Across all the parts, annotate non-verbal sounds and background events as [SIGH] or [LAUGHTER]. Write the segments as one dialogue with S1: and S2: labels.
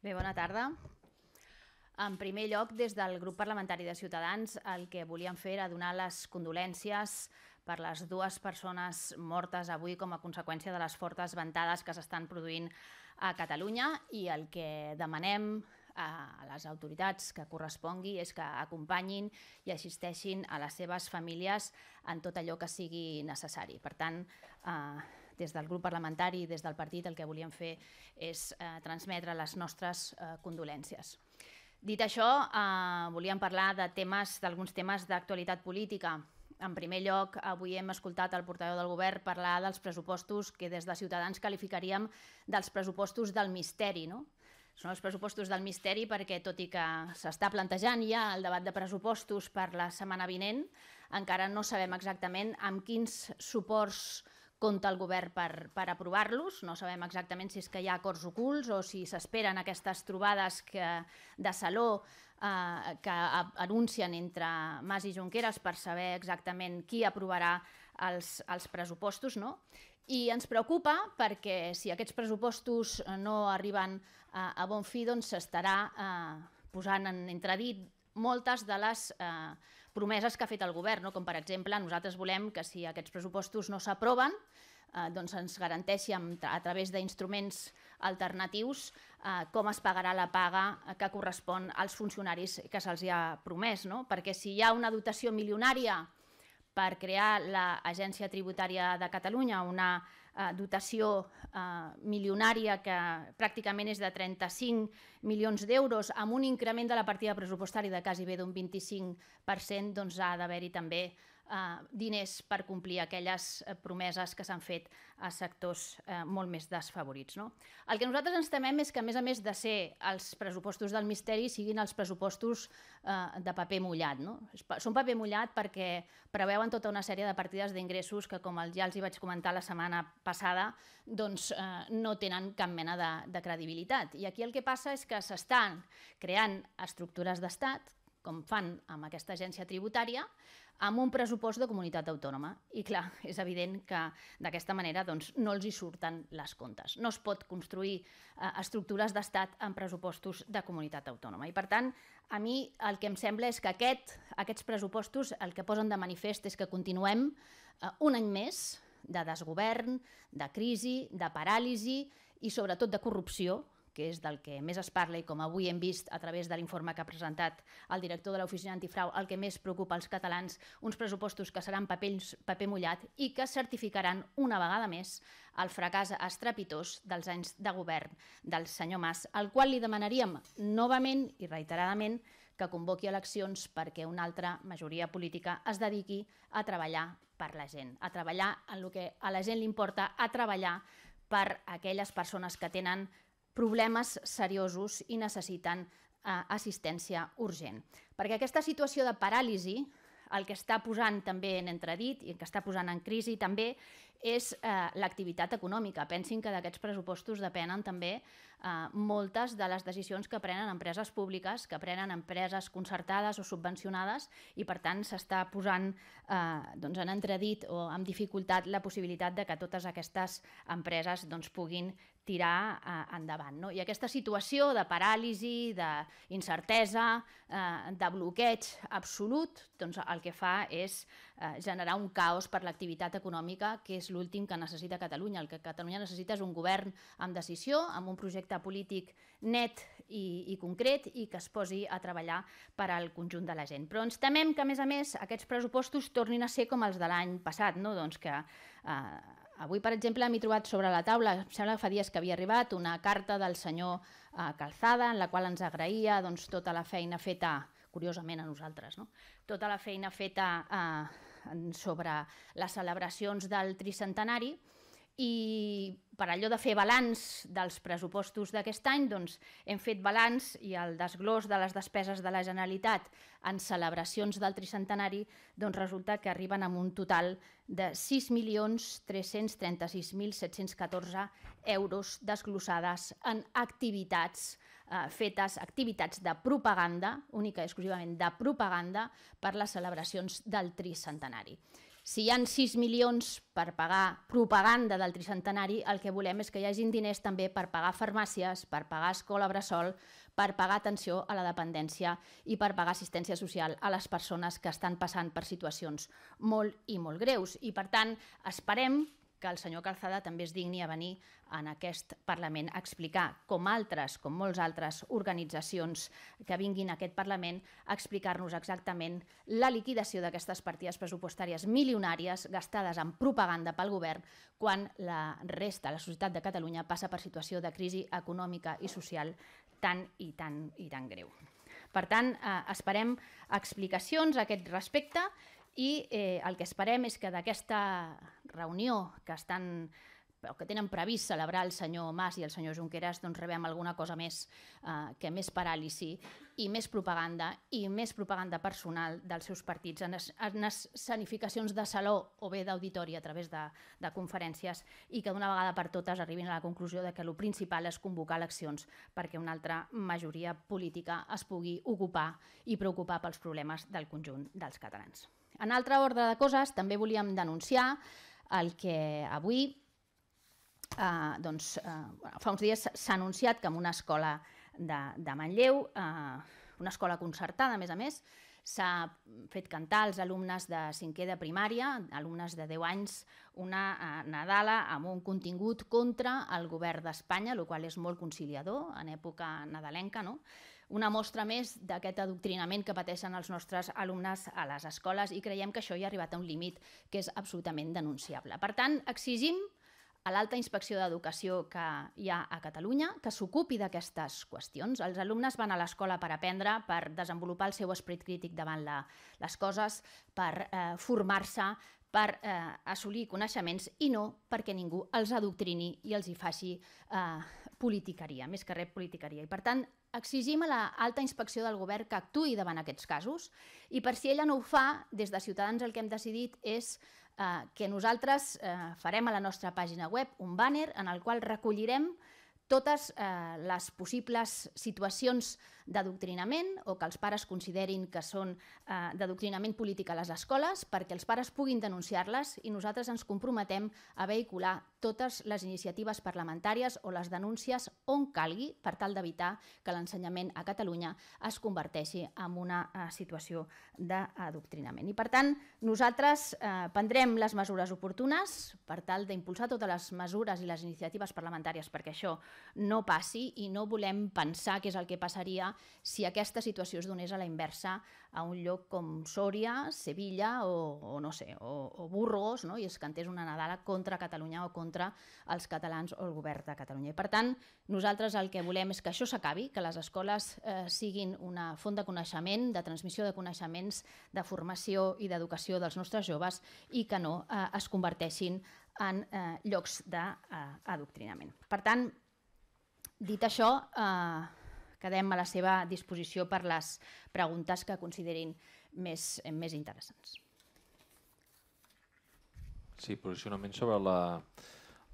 S1: Bé, bona tarda. En primer lloc, des del grup parlamentari de Ciutadans, el que volíem fer era donar les condolències per les dues persones mortes avui com a conseqüència de les fortes ventades que s'estan produint a Catalunya i el que demanem a les autoritats que correspongui és que acompanyin i assisteixin a les seves famílies en tot allò que sigui necessari. Per tant, eh, des del grup parlamentari i des del partit el que volíem fer és eh, transmetre les nostres eh, Dit això, eh, volíem parlar de temes d'alguns temes d'actualitat política. En primer lloc, avui hem escoltat el portaveu del govern parlar dels pressupostos que des de Ciutadans qualificaríem dels pressupostos del misteri, no? Són els pressupostos del misteri perquè, tot i que s'està plantejant ja el debat de pressupostos per la setmana vinent, encara no sabem exactament amb quins suports compta el govern per, per aprovar-los. No sabem exactament si és que hi ha acords ocults o si s'esperen aquestes trobades que, de Saló eh, que anuncien entre Mas i Junqueras per saber exactament qui aprovarà els, els pressupostos. No? I ens preocupa perquè si aquests pressupostos no arriben a, eh, a bon fi, doncs s'estarà eh, posant en entredit moltes de les eh, promeses que ha fet el govern, no? com per exemple nosaltres volem que si aquests pressupostos no s'aproven, eh, doncs ens garanteixi amb, a través d'instruments alternatius eh, com es pagarà la paga que correspon als funcionaris que se'ls ha promès, no? perquè si hi ha una dotació milionària per crear l'Agència Tributària de Catalunya, una eh, dotació eh, milionària que pràcticament és de 35 milions d'euros, amb un increment de la partida pressupostària de quasi bé d'un 25%, doncs ha d'haver-hi també eh, diners per complir aquelles eh, promeses que s'han fet a sectors eh, molt més desfavorits. No? El que nosaltres ens temem és que, a més a més de ser els pressupostos del misteri, siguin els pressupostos eh, de paper mullat. No? Són paper mullat perquè preveuen tota una sèrie de partides d'ingressos que, com ja els hi vaig comentar la setmana passada, doncs, eh, no tenen cap mena de, de credibilitat. I aquí el que passa és que s'estan creant estructures d'estat, com fan amb aquesta agència tributària, amb un pressupost de comunitat autònoma. I clar, [LAUGHS] és evident que d'aquesta manera doncs, no els hi surten les comptes. No es pot construir eh, estructures d'estat amb pressupostos de comunitat autònoma. I per tant, a mi el que em sembla és que aquest, aquests pressupostos el que posen de manifest és que continuem eh, un any més de desgovern, de crisi, de paràlisi i sobretot de corrupció, que és del que més es parla i com avui hem vist a través de l'informe que ha presentat el director de l'Oficina Antifrau, el que més preocupa els catalans, uns pressupostos que seran papers, paper mullat i que certificaran una vegada més el fracàs estrepitós dels anys de govern del senyor Mas, al qual li demanaríem novament i reiteradament que convoqui eleccions perquè una altra majoria política es dediqui a treballar per la gent, a treballar en el que a la gent li importa, a treballar per aquelles persones que tenen problemes seriosos i necessiten eh, assistència urgent. Perquè aquesta situació de paràlisi el que està posant també en entredit i el que està posant en crisi també és eh, l'activitat econòmica. Pensin que d'aquests pressupostos depenen també eh, moltes de les decisions que prenen empreses públiques, que prenen empreses concertades o subvencionades i per tant s'està posant eh, doncs, en entredit o amb dificultat la possibilitat de que totes aquestes empreses doncs, puguin tirar eh, endavant. No? I aquesta situació de paràlisi, d'incertesa, eh, de bloqueig absolut, doncs el que fa és eh, generar un caos per l'activitat econòmica, que és l'últim que necessita Catalunya. El que Catalunya necessita és un govern amb decisió, amb un projecte polític net i, i concret i que es posi a treballar per al conjunt de la gent. Però ens temem que, a més a més, aquests pressupostos tornin a ser com els de l'any passat, no? doncs que eh, Avui, per exemple, m'he trobat sobre la taula, em sembla que fa dies que havia arribat, una carta del senyor eh, Calzada, en la qual ens agraïa doncs, tota la feina feta, curiosament a nosaltres, no? tota la feina feta eh, sobre les celebracions del tricentenari, i per allò de fer balanç dels pressupostos d'aquest any, doncs, hem fet balanç i el desglòs de les despeses de la Generalitat en celebracions del tricentenari doncs resulta que arriben amb un total de 6.336.714 euros desglossades en activitats eh, fetes activitats de propaganda, única i exclusivament de propaganda, per les celebracions del tricentenari. Si hi han 6 milions per pagar propaganda del tricentenari, el que volem és que hi hagin diners també per pagar farmàcies, per pagar escola bressol, per pagar atenció a la dependència i per pagar assistència social a les persones que estan passant per situacions molt i molt greus. I per tant, esperem que el senyor Calzada també es digni a venir en aquest Parlament a explicar, com altres, com molts altres organitzacions que vinguin a aquest Parlament, a explicar-nos exactament la liquidació d'aquestes partides pressupostàries milionàries gastades en propaganda pel govern quan la resta, la societat de Catalunya, passa per situació de crisi econòmica i social tan i tan, i tan greu. Per tant, eh, esperem explicacions a aquest respecte i eh, el que esperem és que d'aquesta reunió que estan que tenen previst celebrar el senyor Mas i el senyor Junqueras, doncs rebem alguna cosa més eh, que més paràlisi i més propaganda i més propaganda personal dels seus partits en, es, en escenificacions de saló o bé d'auditori a través de, de conferències i que d'una vegada per totes arribin a la conclusió de que el principal és convocar eleccions perquè una altra majoria política es pugui ocupar i preocupar pels problemes del conjunt dels catalans. En altra ordre de coses, també volíem denunciar el que avui, eh, doncs, eh, fa uns dies s'ha anunciat que en una escola de, de Manlleu, eh, una escola concertada, a més a més, s'ha fet cantar als alumnes de cinquè de primària, alumnes de 10 anys, una eh, Nadala amb un contingut contra el govern d'Espanya, el qual és molt conciliador en època nadalenca, no? una mostra més d'aquest adoctrinament que pateixen els nostres alumnes a les escoles i creiem que això ja ha arribat a un límit que és absolutament denunciable. Per tant, exigim a l'alta inspecció d'educació que hi ha a Catalunya que s'ocupi d'aquestes qüestions. Els alumnes van a l'escola per aprendre, per desenvolupar el seu esperit crític davant la, les coses, per eh, formar-se, per eh, assolir coneixements i no perquè ningú els adoctrini i els hi faci eh, politicaria, més que res politicaria. I per tant, Exigim a la alta inspecció del govern que actui davant aquests casos i per si ella no ho fa, des de Ciutadans el que hem decidit és eh, que nosaltres eh, farem a la nostra pàgina web un bàner en el qual recollirem totes eh, les possibles situacions d'adoctrinament o que els pares considerin que són eh, d'adoctrinament polític a les escoles perquè els pares puguin denunciar-les i nosaltres ens comprometem a vehicular totes les iniciatives parlamentàries o les denúncies on calgui per tal d'evitar que l'ensenyament a Catalunya es converteixi en una eh, situació d'adoctrinament. I per tant, nosaltres eh, prendrem les mesures oportunes per tal d'impulsar totes les mesures i les iniciatives parlamentàries perquè això no passi i no volem pensar què és el que passaria si aquesta situació es donés a la inversa a un lloc com Sòria, Sevilla o, o no sé, o, o Burgos, no? i es cantés una Nadala contra Catalunya o contra els catalans o el govern de Catalunya. I per tant, nosaltres el que volem és que això s'acabi, que les escoles eh, siguin una font de coneixement, de transmissió de coneixements, de formació i d'educació dels nostres joves i que no eh, es converteixin en eh, llocs d'adoctrinament. Eh, per tant, dit això, eh, quedem a la seva disposició per les preguntes que considerin més, més interessants.
S2: Sí, posicionament sobre la,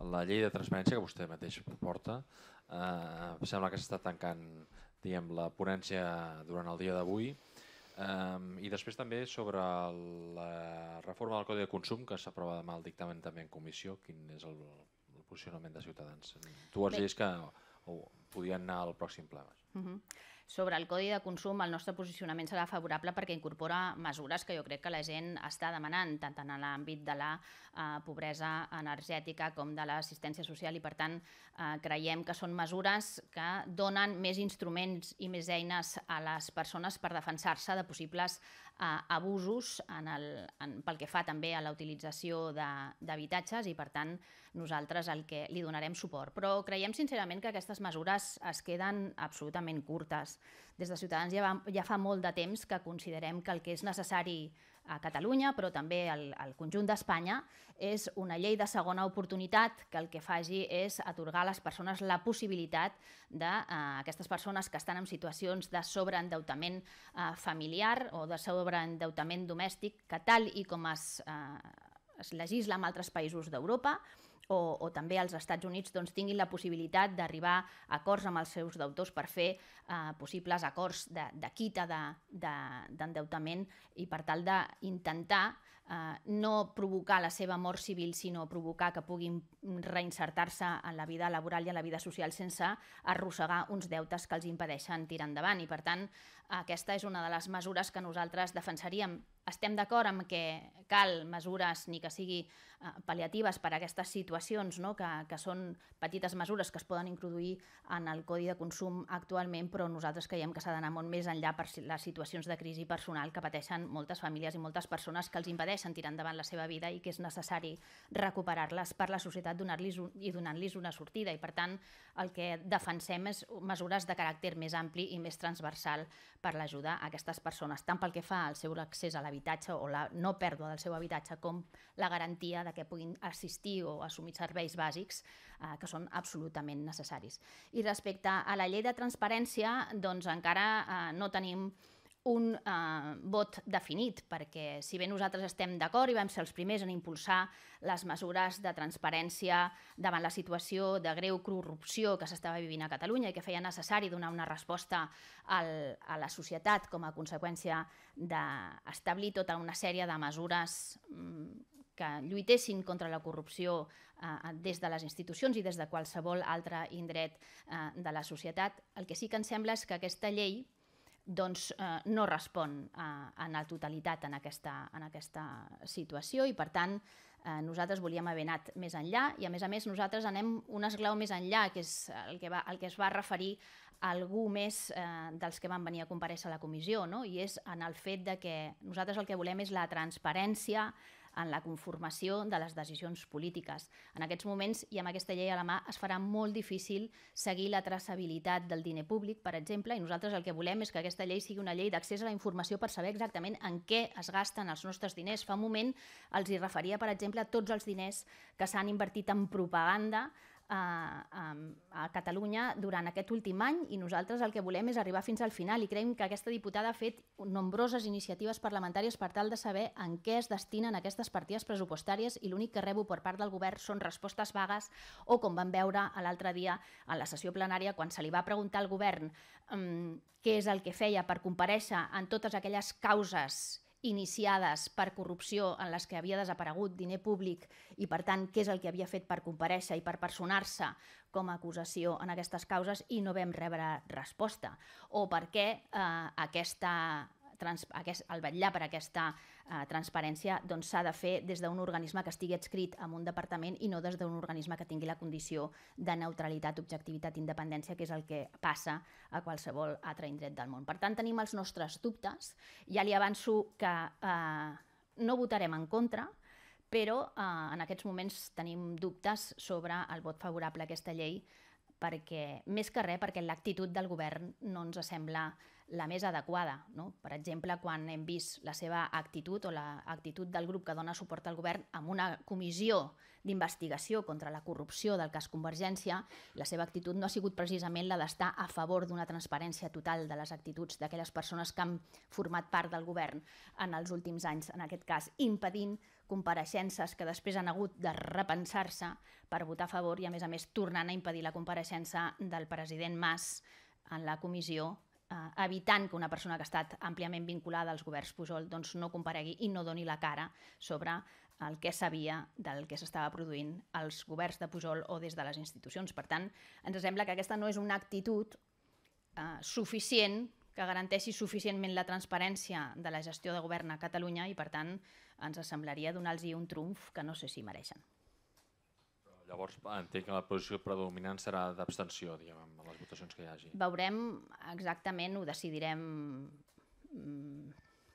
S2: la llei de transparència que vostè mateix porta. Eh, sembla que s'està tancant diguem, la ponència durant el dia d'avui. Um, I després també sobre la reforma del Codi de Consum, que s'aprova demà el dictamen també en comissió, quin és el, el posicionament de Ciutadans. Dues lleis que o, podien anar al pròxim pla.
S1: Uh mhm. -huh. Sobre el codi de consum, el nostre posicionament serà favorable perquè incorpora mesures que jo crec que la gent està demanant, tant en l'àmbit de la eh, pobresa energètica com de l'assistència social i, per tant, eh, creiem que són mesures que donen més instruments i més eines a les persones per defensar-se de possibles eh, abusos en el, en, pel que fa també a la utilització d'habitatges i, per tant, nosaltres el que li donarem suport. Però creiem sincerament que aquestes mesures es queden absolutament curtes. Des de Ciutadans ja, va, ja fa molt de temps que considerem que el que és necessari a Catalunya, però també al, al conjunt d'Espanya, és una llei de segona oportunitat que el que faci és atorgar a les persones la possibilitat de eh, aquestes persones que estan en situacions de sobreendeutament eh, familiar o de sobreendeutament domèstic, que tal i com es, eh, es legisla en altres països d'Europa, o, o també als Estats Units doncs, tinguin la possibilitat d'arribar a acords amb els seus deutors per fer eh, possibles acords de, de quita d'endeutament de, de, i per tal d'intentar de Eh, no provocar la seva mort civil, sinó provocar que puguin reinsertar-se en la vida laboral i en la vida social sense arrossegar uns deutes que els impedeixen tirar endavant. I, per tant, aquesta és una de les mesures que nosaltres defensaríem. Estem d'acord amb que cal mesures, ni que sigui eh, pal·liatives per a aquestes situacions, no? que, que són petites mesures que es poden introduir en el codi de consum actualment, però nosaltres creiem que s'ha d'anar molt més enllà per les situacions de crisi personal que pateixen moltes famílies i moltes persones que els impedeixen impedeixen tirar endavant la seva vida i que és necessari recuperar-les per la societat donar i donant-los una sortida. I, per tant, el que defensem és mesures de caràcter més ampli i més transversal per l'ajuda a aquestes persones, tant pel que fa al seu accés a l'habitatge o la no pèrdua del seu habitatge com la garantia de que puguin assistir o assumir serveis bàsics eh, que són absolutament necessaris. I respecte a la llei de transparència, doncs encara eh, no tenim un eh, vot definit, perquè si bé nosaltres estem d'acord i vam ser els primers en impulsar les mesures de transparència davant la situació de greu corrupció que s'estava vivint a Catalunya i que feia necessari donar una resposta al, a la societat com a conseqüència d'establir tota una sèrie de mesures mm, que lluitessin contra la corrupció eh, des de les institucions i des de qualsevol altre indret eh, de la societat. El que sí que ens sembla és que aquesta llei doncs eh, no respon eh, en la totalitat en aquesta, en aquesta situació i per tant eh, nosaltres volíem haver anat més enllà i a més a més nosaltres anem un esglau més enllà que és el que, va, el que es va referir algú més eh, dels que van venir a comparèixer a la comissió no? i és en el fet de que nosaltres el que volem és la transparència, en la conformació de les decisions polítiques. En aquests moments, i amb aquesta llei a la mà, es farà molt difícil seguir la traçabilitat del diner públic, per exemple, i nosaltres el que volem és que aquesta llei sigui una llei d'accés a la informació per saber exactament en què es gasten els nostres diners. Fa un moment els hi referia, per exemple, a tots els diners que s'han invertit en propaganda a, a Catalunya durant aquest últim any i nosaltres el que volem és arribar fins al final i creiem que aquesta diputada ha fet nombroses iniciatives parlamentàries per tal de saber en què es destinen aquestes partides pressupostàries i l'únic que rebo per part del govern són respostes vagues o com vam veure l'altre dia a la sessió plenària quan se li va preguntar al govern um, què és el que feia per compareixer en totes aquelles causes iniciades per corrupció en les que havia desaparegut diner públic i, per tant, què és el que havia fet per compareixer i per personar-se com a acusació en aquestes causes i no vam rebre resposta. O per què eh, aquesta trans, aquest, el vetllar per aquesta eh, transparència doncs s'ha doncs, de fer des d'un organisme que estigui adscrit en un departament i no des d'un organisme que tingui la condició de neutralitat, objectivitat, independència, que és el que passa a qualsevol altre indret del món. Per tant, tenim els nostres dubtes. Ja li avanço que eh, no votarem en contra, però eh, en aquests moments tenim dubtes sobre el vot favorable a aquesta llei perquè, més que res, perquè l'actitud del govern no ens sembla eh, la més adequada. No? Per exemple, quan hem vist la seva actitud o l'actitud del grup que dona suport al govern amb una comissió d'investigació contra la corrupció del cas Convergència, la seva actitud no ha sigut precisament la d'estar a favor d'una transparència total de les actituds d'aquelles persones que han format part del govern en els últims anys, en aquest cas, impedint compareixences que després han hagut de repensar-se per votar a favor i, a més a més, tornant a impedir la compareixença del president Mas en la comissió eh, evitant que una persona que ha estat àmpliament vinculada als governs Pujol doncs, no comparegui i no doni la cara sobre el que sabia del que s'estava produint als governs de Pujol o des de les institucions. Per tant, ens sembla que aquesta no és una actitud eh, suficient que garanteixi suficientment la transparència de la gestió de govern a Catalunya i, per tant, ens semblaria donar-los un trumf que no sé si mereixen.
S2: Llavors eh, entenc que la posició predominant serà d'abstenció, diguem, a les votacions que hi hagi.
S1: Veurem exactament, ho decidirem mm,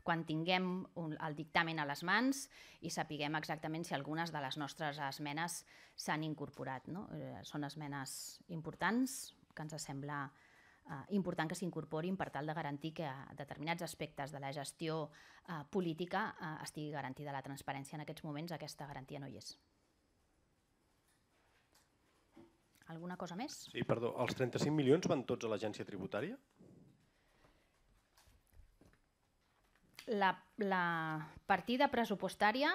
S1: quan tinguem un, el dictamen a les mans i sapiguem exactament si algunes de les nostres esmenes s'han incorporat. No? Eh, són esmenes importants que ens sembla eh, important que s'incorporin per tal de garantir que determinats aspectes de la gestió eh, política eh, estigui garantida la transparència. En aquests moments aquesta garantia no hi és. Alguna cosa més? Sí,
S2: perdó. Els 35 milions van tots a l'agència tributària?
S1: La, la partida pressupostària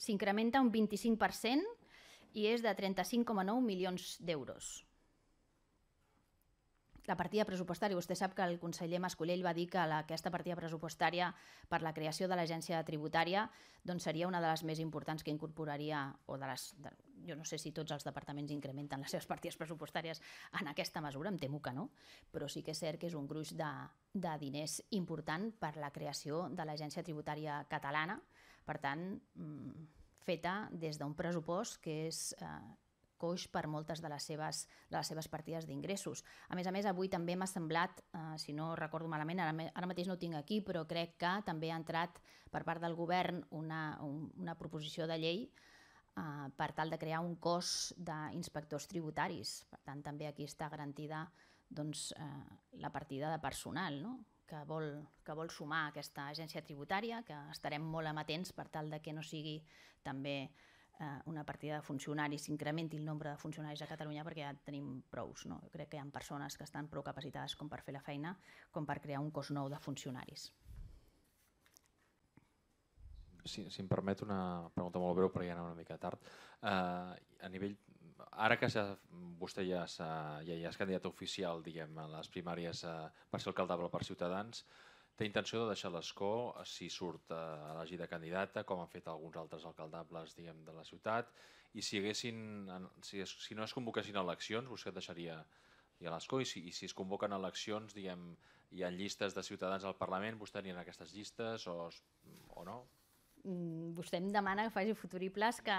S1: s'incrementa un 25% i és de 35,9 milions d'euros la partida pressupostària. Vostè sap que el conseller Mascolell va dir que la, aquesta partida pressupostària per la creació de l'agència tributària doncs seria una de les més importants que incorporaria, o de les, de, jo no sé si tots els departaments incrementen les seves partides pressupostàries en aquesta mesura, em temo que no, però sí que és cert que és un gruix de, de diners important per la creació de l'agència tributària catalana, per tant, mm, feta des d'un pressupost que és eh, coix per moltes de les seves, de les seves partides d'ingressos. A més a més, avui també m'ha semblat, eh, si no recordo malament, ara, ara mateix no ho tinc aquí, però crec que també ha entrat per part del govern una, un, una proposició de llei eh, per tal de crear un cos d'inspectors tributaris. Per tant, també aquí està garantida doncs, eh, la partida de personal, no? que vol, que vol sumar aquesta agència tributària, que estarem molt amatents per tal de que no sigui també Eh, una partida de funcionaris, s'incrementi el nombre de funcionaris a Catalunya perquè ja tenim prous. No? Jo crec que hi ha persones que estan prou capacitades com per fer la feina com per crear un cos nou de funcionaris.
S2: Si, si em permet una pregunta molt breu, perquè ja anem una mica tard. Uh, a nivell ara que vostè ja, ja, ja és candidat oficial diguem, a les primàries eh, per ser alcaldable per Ciutadans, Té intenció de deixar l'escó eh, si surt eh, elegida candidata, com han fet alguns altres alcaldables diguem, de la ciutat, i si, haguessin, si, es, si no es convoquessin eleccions, vostè deixaria i a l'escó, i, si, i si es convoquen eleccions, diguem, hi ha llistes de ciutadans al Parlament, vostè anirà en aquestes llistes o, o no?
S1: Mm, vostè em demana que faci futuribles que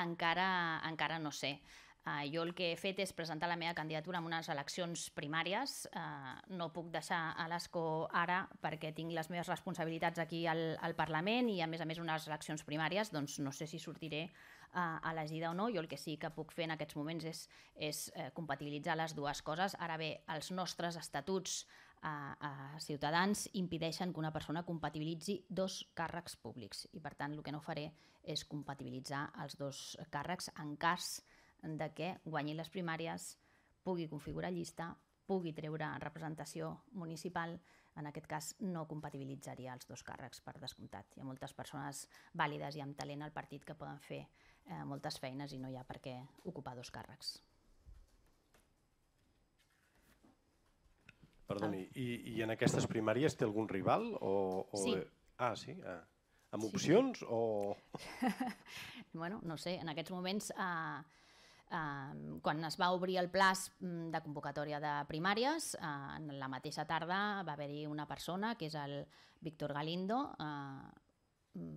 S1: encara, encara no sé. Eh, jo el que he fet és presentar la meva candidatura en unes eleccions primàries. Eh, no puc deixar a l'ESCO ara perquè tinc les meves responsabilitats aquí al, al Parlament i, a més a més, unes eleccions primàries, doncs no sé si sortiré eh, elegida o no. Jo el que sí que puc fer en aquests moments és, és eh, compatibilitzar les dues coses. Ara bé, els nostres estatuts a, eh, a Ciutadans impedeixen que una persona compatibilitzi dos càrrecs públics i per tant el que no faré és compatibilitzar els dos càrrecs en cas que de que guanyi les primàries, pugui configurar llista, pugui treure representació municipal, en aquest cas no compatibilitzaria els dos càrrecs per descomptat. Hi ha moltes persones vàlides i amb talent al partit que poden fer eh, moltes feines i no hi ha per què ocupar dos càrrecs.
S2: Perdoni, ah. i, i en aquestes primàries té algun rival? O, o... Sí. Ah, sí? Ah. Amb opcions sí. o...?
S1: [LAUGHS] bueno, no sé, en aquests moments... Eh, Um, quan es va obrir el plaç mm, de convocatòria de primàries, uh, en la mateixa tarda va haver-hi una persona, que és el Víctor Galindo, uh,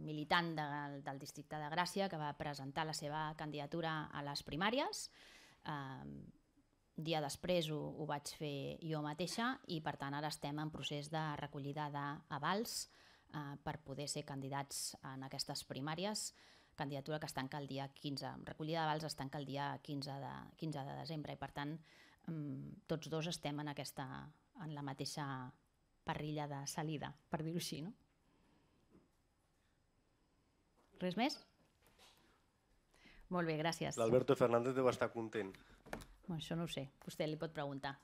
S1: militant de, del districte de Gràcia, que va presentar la seva candidatura a les primàries. Uh, dia després ho, ho vaig fer jo mateixa i, per tant, ara estem en procés de recollida d'avals eh, per poder ser candidats en aquestes primàries candidatura que es tanca el dia 15. Recollida vals es tanca el dia 15 de, 15 de desembre i, per tant, mm, tots dos estem en, aquesta, en la mateixa parrilla de salida, per dir-ho així, no? Res més? Molt bé, gràcies. L'Alberto
S2: Fernández deu estar content.
S1: Bueno, això no ho sé, vostè li pot preguntar.